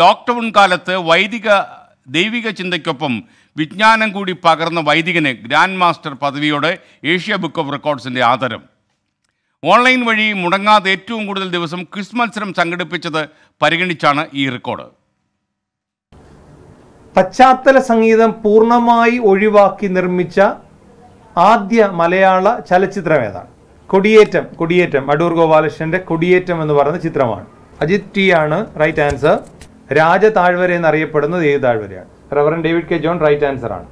lockdown കാലത്ത് വൈദിക ദൈവിക ചിന്തയ്ക്കൊപ്പം വിജ്ഞാനം കൂടി പകർന്ന വൈദികന് ഗ്രാൻഡ് മാസ്റ്റർ പദവിയോടെ ഏഷ്യ ബുക്ക് ഓഫ് റെക്കോർഡ്സിൻ്റെ ആദരം ഓൺലൈൻ വഴി മുടങ്ങാതെ ഏറ്റവും കൂടുതൽ ദിവസം ക്വിസ് മത്സരം സംഘടിപ്പിച്ചത് പരിഗണിച്ചാണ് ഈ റെക്കോർഡ് പശ്ചാത്തല സംഗീതം പൂർണ്ണമായി ഒഴിവാക്കി നിർമ്മിച്ച ആദ്യ മലയാള ചലച്ചിത്രം ഏതാണ് കൊടിയേറ്റം കൊടിയേറ്റം അടൂർ ഗോപാലകൃഷ്ണന്റെ കൊടിയേറ്റം എന്ന് പറയുന്ന ചിത്രമാണ് അജിത് ടി ആണ് റൈറ്റ് ആൻസർ രാജ താഴ്വര എന്നറിയപ്പെടുന്നത് ഏത് താഴ്വരയാണ് reverend David K John right answer ആണ്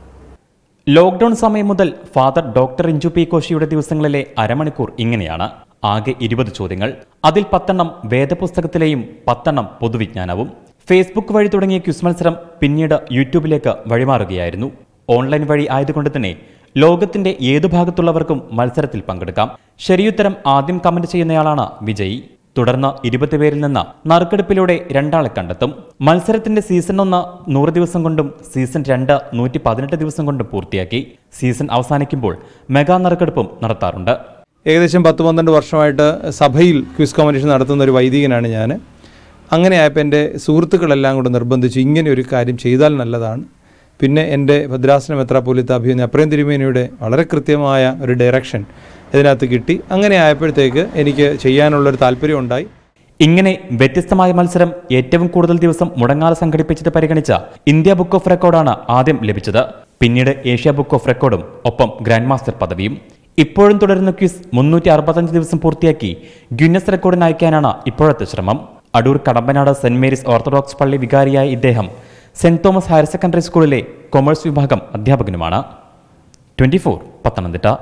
ലോക്ഡൌൺ സമയം മുതൽ ഫാദർ ഡോക്ടർ ഇഞ്ചു പി കോശിയുടെ ദിവസങ്ങളിലെ അരമണിക്കൂർ ഇങ്ങനെയാണ് ആകെ ഇരുപത് ചോദ്യങ്ങൾ അതിൽ പത്തെണ്ണം വേദപുസ്തകത്തിലെയും പത്തെണ്ണം പൊതുവിജ്ഞാനവും ഫേസ്ബുക്ക് വഴി തുടങ്ങിയ ക്വിസ് മത്സരം പിന്നീട് യൂട്യൂബിലേക്ക് വഴിമാറുകയായിരുന്നു ഓൺലൈൻ വഴി ആയതുകൊണ്ട് തന്നെ ലോകത്തിന്റെ ഏതു ഭാഗത്തുള്ളവർക്കും മത്സരത്തിൽ പങ്കെടുക്കാം ശരിയുത്തരം ആദ്യം കമന്റ് ചെയ്യുന്നയാളാണ് വിജയി തുടർന്ന് പേരിൽ നിന്ന് നറുക്കെടുപ്പിലൂടെ രണ്ടാളെ കണ്ടെത്തും മത്സരത്തിന്റെ സീസൺ ഒന്ന് നൂറ് ദിവസം കൊണ്ടും സീസൺ രണ്ട് നൂറ്റി പതിനെട്ട് ദിവസം കൊണ്ടും പൂർത്തിയാക്കി സീസൺ അവസാനിക്കുമ്പോൾ മെഗാ നറുക്കെടുപ്പും നടത്താറുണ്ട് ഏകദേശം പത്ത് പന്ത്രണ്ട് വർഷമായിട്ട് സഭയിൽ ക്വിസ് കോമ്പറ്റീഷൻ നടത്തുന്ന ഒരു വൈദികനാണ് ഞാൻ അങ്ങനെ ആയപ്പോൾ എൻ്റെ സുഹൃത്തുക്കളെല്ലാം കൂടെ നിർബന്ധിച്ചു ഇങ്ങനെ ഒരു കാര്യം ചെയ്താൽ നല്ലതാണ് പിന്നെ എൻ്റെ എത്ര പോലീത്ത അഭിയുന്ന അപ്രേം തിരുമേനിയുടെ വളരെ കൃത്യമായ ഒരു ഡയറക്ഷൻ ഇതിനകത്ത് കിട്ടി അങ്ങനെ ആയപ്പോഴത്തേക്ക് എനിക്ക് ചെയ്യാനുള്ളൊരു താല്പര്യം ഉണ്ടായി ഇങ്ങനെ വ്യത്യസ്തമായ മത്സരം ഏറ്റവും കൂടുതൽ ദിവസം മുടങ്ങാതെ സംഘടിപ്പിച്ചത് പരിഗണിച്ച ഇന്ത്യ ബുക്ക് ഓഫ് റെക്കോർഡാണ് ആദ്യം ലഭിച്ചത് പിന്നീട് ഏഷ്യ ബുക്ക് ഓഫ് റെക്കോർഡും ഒപ്പം ഗ്രാൻഡ് മാസ്റ്റർ പദവിയും ഇപ്പോഴും തുടരുന്ന ക്വിസ് മുന്നൂറ്റി അറുപത്തഞ്ച് ദിവസം പൂർത്തിയാക്കി ഗിന്നസ് റെക്കോർഡിന് അയക്കാനാണ് ഇപ്പോഴത്തെ ശ്രമം Adoor Kadampanad saint Mary's orthodox പള്ളി വികാരിയായ ഇദ്ദേഹം സെന്റ് തോമസ് ഹയർ സെക്കൻഡറി സ്കൂളിലെ കൊമേഴ്സ് വിഭാഗം അധ്യാപകനുമാണ് ട്വന്റി ഫോർ പത്തനംതിട്ട